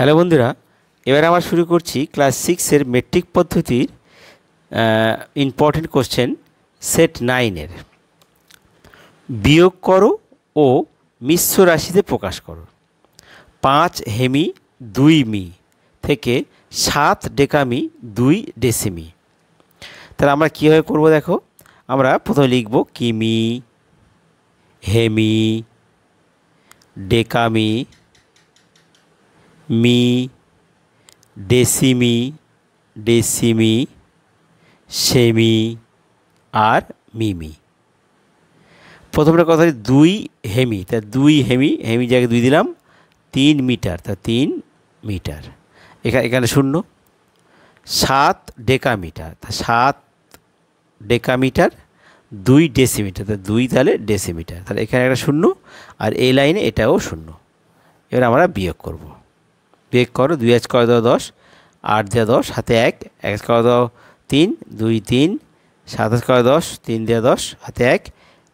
hello বন্ধুরা এবার আমরা শুরু করছি ক্লাস সিক্সের মেট্রিক পদ্ধতির ইম্পর্টেন্ট কোশ্চেন সেট নাইনের বিয়োগ করো ও মিশ্র রাশিতে প্রকাশ করো পাঁচ হেমি দুই মি থেকে সাত ডেকামি দুই ডেসিমি তাহলে আমরা কীভাবে করব দেখো আমরা প্রথমে লিখব কিমি হেমি ডেকামি মি ডেসিমি ডেসিমি সেমি আর মিমি প্রথমটা কথা হচ্ছে দুই হেমি তা দুই হেমি হেমি জায়গায় দুই দিলাম তিন মিটার তা তিন মিটার এখানে এখানে শূন্য সাত ডেকামিটার তা সাত ডেকামিটার দুই ডেসিমিটার তা দুই তাহলে ডেসিমিটার তাহলে এখানে একটা শূন্য আর এই লাইনে এটাও শূন্য এবার আমরা বিয়োগ করবো বিয়োগ করো দুই এক করে দাও দশ আট দেওয়া দশ হাতে এক এক করে দাও তিন দুই তিন সাত সাতাশ করে দশ তিন দেওয়া দশ হাতে এক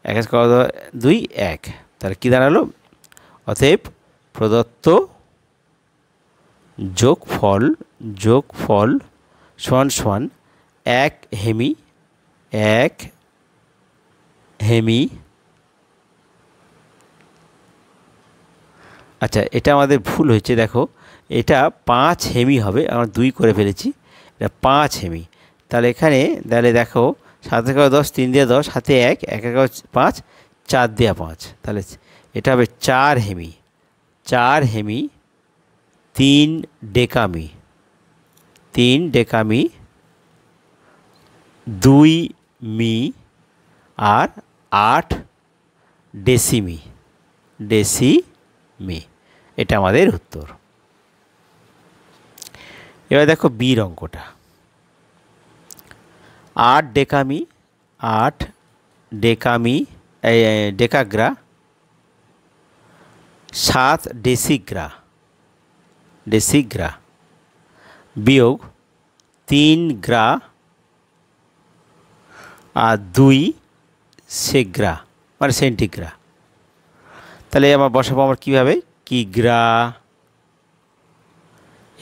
এক করে দাও দুই এক তাহলে কী দাঁড়ালো অতএব প্রদত্ত যোগ ফল যোগ ফল সমান সমান এক হেমি এক হেমি আচ্ছা এটা আমাদের ভুল হয়েছে দেখো এটা পাঁচ হেমি হবে আমরা দুই করে ফেলেছি এটা পাঁচ হেমি তাহলে এখানে তাহলে দেখো সাত এগারো দশ তিন দেওয়া দশ হাতে এক এক এগারো পাঁচ চার দেওয়া পাঁচ তাহলে এটা হবে চার হেমি চার হেমি তিন ডেকামি তিন ডেকামি দুই মি আর আট ডেসিমি ডেসি মে এটা আমাদের উত্তর এবার দেখো বির অঙ্কটা আট ডেকামি আট ডেকামি ডেকাগ্রা সাত ডেসিগ্রা ডেসিগ্রা বিয়োগ তিন গ্রা আর দুই সেগ্রা মানে সেন্টিগ্রা তাহলে আমার বসাবো আমার কীভাবে কিগ্রা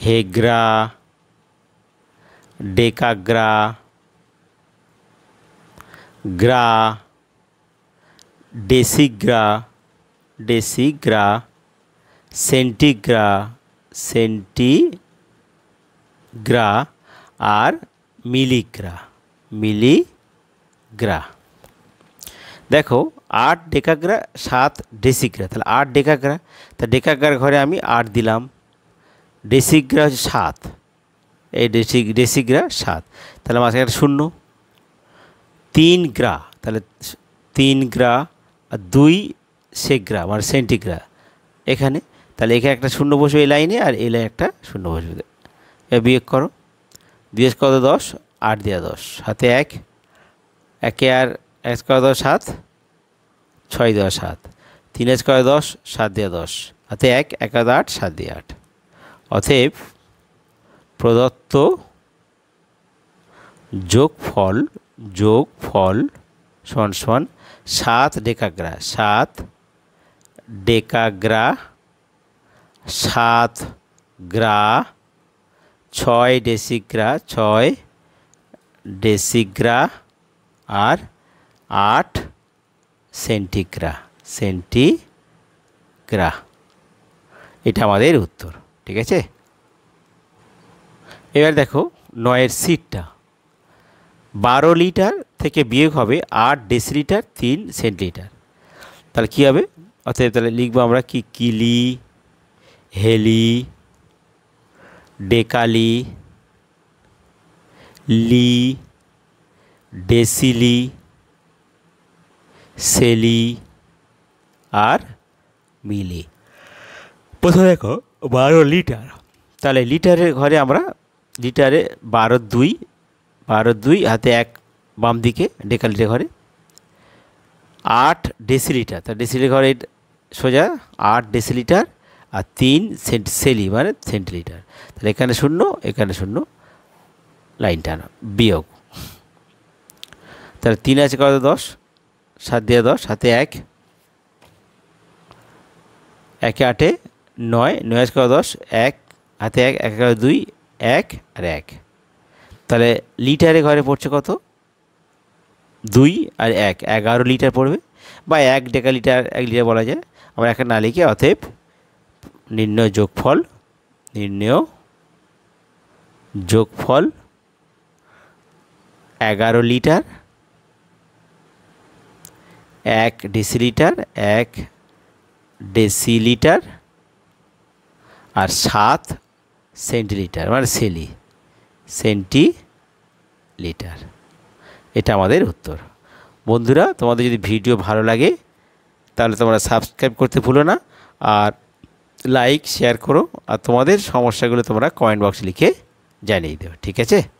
হেগ্রা ডেকাগ্রা গ্রা ডেসিগ্রা ডেসিগ্রা সেন্টিগ্রা সেন্টিগ্রা আর মিলিগ্রা মিলিগ্রা দেখো আট ডেকাগ্রা সাত ডেসিগ্রা তাহলে আট ডেকাগ্রা তা ডেকাগ্রার ঘরে আমি আট দিলাম ডেসিগ্রা হচ্ছে সাত এই ডেসি ডেসিগ্রা সাত তাহলে মাঝখানে শূন্য তিন গ্রা তাহলে তিন গ্রা আর দুই সেগ্রা মানে সেন্টিগ্রা এখানে তাহলে এখানে একটা শূন্য বসবে এই লাইনে আর এই লাইনে একটা শূন্য বসবে এবার বিয়োগ করো দিয়ে কত দশ আট দেওয়া দশ হাতে এক একে আর এক স্কোয়ার দশ সাত ছয় দেওয়া সাত তিন স্কোয়ার দশ সাত দেওয়া দশ অর্থে এক এক আট সাত দিয়ে আট অতএব প্রদত্ত যোগফল যোগফল সমান সমান সাত ডেকাগ্রা সাত ডেকাগ্রা সাত গ্রা ছয় ডেসিগ্রা ছয় ডেসিগ্রা আর আট সেন্টিগ্রা সেন্টিগ্রা এটা আমাদের উত্তর ঠিক আছে এবার দেখো নয়ের সিটটা বারো লিটার থেকে বিয়োগ হবে আট ডেসিলিটার তিন সেন্টিলিটার তাহলে কী হবে অর্থাৎ তাহলে লিখবো আমরা কি কিলি হেলি ডেকালি লি ডেসিলি সেলি আর মিলি প্রথমে দেখো বারো লিটার তাহলে লিটারের ঘরে আমরা লিটারে বারো দুই বারো দুই হাতে এক বাম দিকে ডেকালিটার ঘরে আট ডেসিলিটার তা ডেসিলিটার ঘরে সোজা আট ডেসিলিটার আর তিন সেন্ট সেলি মানে সেন্টিলিটার তাহলে এখানে শূন্য এখানে শূন্য লাইন বিয়োগ তাহলে তিন আছে কত দশ সাত দিয়ে দশ সাথে এক একে আটে নয় নয় এক দশ এক হাতে এক এক দুই এক আর এক তাহলে লিটারে ঘরে পড়ছে কত দুই আর এক এগারো লিটার পড়বে বা এক ডেকা লিটার এক লিটার বলা যায় আমরা একটা না লিখে অতএব নির্ণয় যোগফল নির্ণয় যোগফল এগারো লিটার এক ডেসিলিটার এক ডেসিলিটার আর সাত সেন্টিলিটার মানে সেলি সেন্টি লিটার এটা আমাদের উত্তর বন্ধুরা তোমাদের যদি ভিডিও ভালো লাগে তাহলে তোমরা সাবস্ক্রাইব করতে ভুলো না আর লাইক শেয়ার করো আর তোমাদের সমস্যাগুলো তোমরা কয়েন বক্সে লিখে জানিয়ে দেবে ঠিক আছে